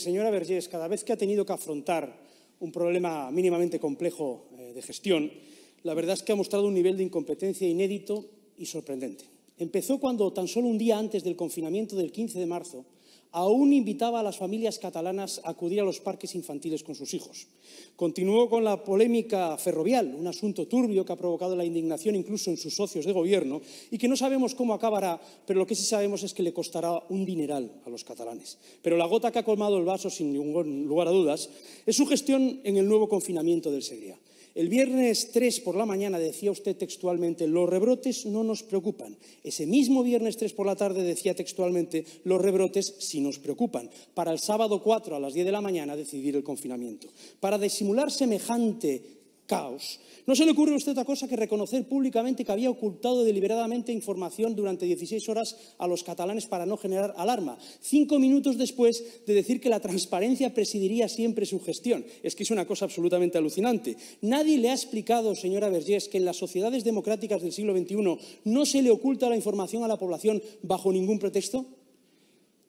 Señora Vergés, cada vez que ha tenido que afrontar un problema mínimamente complejo eh, de gestión, la verdad es que ha mostrado un nivel de incompetencia inédito y sorprendente. Empezó cuando, tan solo un día antes del confinamiento del 15 de marzo, aún invitaba a las familias catalanas a acudir a los parques infantiles con sus hijos. Continuó con la polémica ferrovial, un asunto turbio que ha provocado la indignación incluso en sus socios de gobierno y que no sabemos cómo acabará, pero lo que sí sabemos es que le costará un dineral a los catalanes. Pero la gota que ha colmado el vaso, sin ningún lugar a dudas, es su gestión en el nuevo confinamiento del Segría. El viernes 3 por la mañana decía usted textualmente, los rebrotes no nos preocupan. Ese mismo viernes 3 por la tarde decía textualmente, los rebrotes sí nos preocupan. Para el sábado 4 a las 10 de la mañana decidir el confinamiento. Para disimular semejante caos. No se le ocurre a usted otra cosa que reconocer públicamente que había ocultado deliberadamente información durante 16 horas a los catalanes para no generar alarma. Cinco minutos después de decir que la transparencia presidiría siempre su gestión. Es que es una cosa absolutamente alucinante. Nadie le ha explicado, señora Vergés, que en las sociedades democráticas del siglo XXI no se le oculta la información a la población bajo ningún pretexto.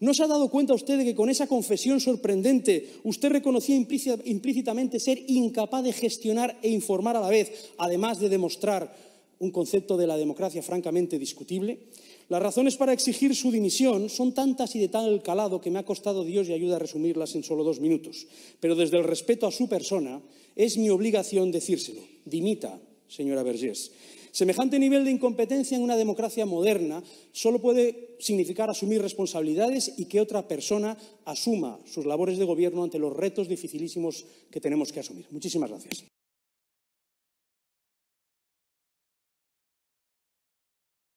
¿No se ha dado cuenta usted de que con esa confesión sorprendente usted reconocía implícitamente ser incapaz de gestionar e informar a la vez, además de demostrar un concepto de la democracia francamente discutible? Las razones para exigir su dimisión son tantas y de tal calado que me ha costado Dios y ayuda a resumirlas en solo dos minutos. Pero desde el respeto a su persona es mi obligación decírselo. Dimita, señora Vergés. Semejante nivel de incompetencia en una democracia moderna solo puede significar asumir responsabilidades y que otra persona asuma sus labores de gobierno ante los retos dificilísimos que tenemos que asumir. Muchísimas gracias.